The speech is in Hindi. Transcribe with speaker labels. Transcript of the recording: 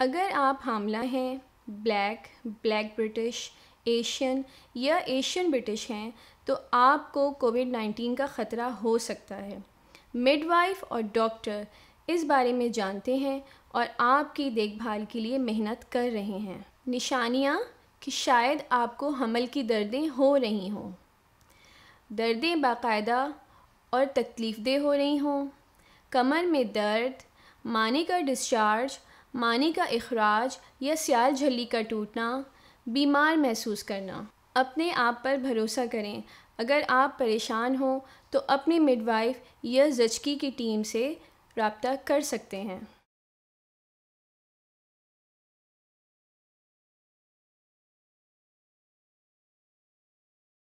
Speaker 1: अगर आप हामला हैं ब्लैक ब्लैक ब्रिटिश एशियन या एशियन ब्रिटिश हैं तो आपको कोविड नाइन्टीन का ख़तरा हो सकता है मिडवाइफ और डॉक्टर इस बारे में जानते हैं और आपकी देखभाल के लिए मेहनत कर रहे हैं निशानियाँ कि शायद आपको हमल की दर्दें हो रही हों दर्दें बाकायदा और तकलीफ़ दे हो रही हों कमर में दर्द माने का डिस्चार्ज मानी का अखराज या सियाल झल्ली का टूटना बीमार महसूस करना अपने आप पर भरोसा करें अगर आप परेशान हो तो अपनी मिडवाइफ या जचकी की टीम से रबता कर सकते हैं